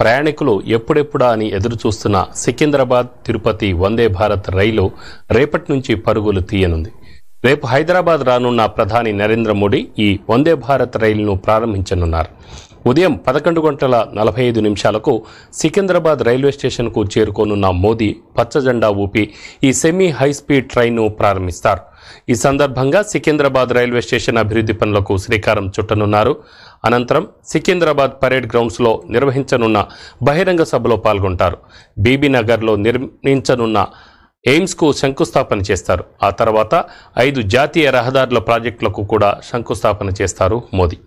ప్రయాణికులు ఎప్పుడెప్పుడా అని ఎదురుచూస్తున్న సికింద్రాబాద్ తిరుపతి వందే భారత్ రైలు రేపటి నుంచి పరుగులు తీయనుంది రేపు హైదరాబాద్ రానున్న ప్రధాని నరేంద్ర మోడీ ఈ వందే భారత్ రైలును ప్రారంభించనున్నారు ఉదయం పదకొండు గంటల నలభై ఐదు నిమిషాలకు సికింద్రాబాద్ రైల్వే స్టేషన్కు చేరుకోనున్న మోదీ పచ్చజెండా ఊపి ఈ సెమీ హైస్పీడ్ ట్రైన్ను ప్రారంభిస్తారు ఈ సందర్భంగా సికింద్రాబాద్ రైల్వే స్టేషన్ అభివృద్ధి పనులకు శ్రీకారం చుట్టనున్నారు అనంతరం సికింద్రాబాద్ పరేడ్ గ్రౌండ్స్లో నిర్వహించనున్న బహిరంగ సభలో పాల్గొంటారు బీబీ నిర్మించనున్న ఎయిమ్స్కు శంకుస్థాపన చేస్తారు ఆ తర్వాత ఐదు జాతీయ రహదారుల ప్రాజెక్టులకు కూడా శంకుస్థాపన చేస్తారు మోదీ